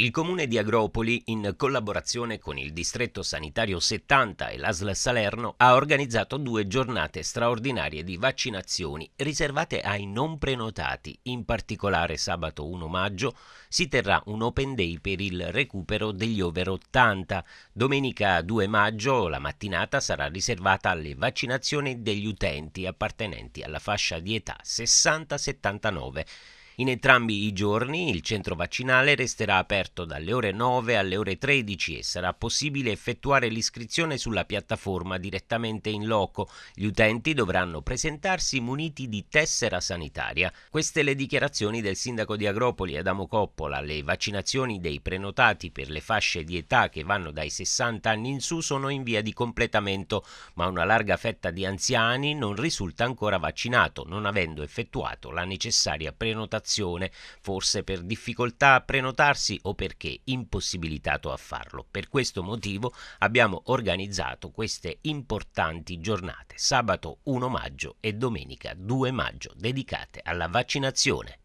Il comune di Agropoli, in collaborazione con il distretto sanitario 70 e l'ASL Salerno, ha organizzato due giornate straordinarie di vaccinazioni riservate ai non prenotati. In particolare sabato 1 maggio si terrà un open day per il recupero degli over 80. Domenica 2 maggio la mattinata sarà riservata alle vaccinazioni degli utenti appartenenti alla fascia di età 60-79 in entrambi i giorni il centro vaccinale resterà aperto dalle ore 9 alle ore 13 e sarà possibile effettuare l'iscrizione sulla piattaforma direttamente in loco. Gli utenti dovranno presentarsi muniti di tessera sanitaria. Queste le dichiarazioni del sindaco di Agropoli Adamo Coppola. Le vaccinazioni dei prenotati per le fasce di età che vanno dai 60 anni in su sono in via di completamento, ma una larga fetta di anziani non risulta ancora vaccinato, non avendo effettuato la necessaria prenotazione prenotazione, forse per difficoltà a prenotarsi o perché impossibilitato a farlo. Per questo motivo abbiamo organizzato queste importanti giornate sabato 1 maggio e domenica 2 maggio dedicate alla vaccinazione.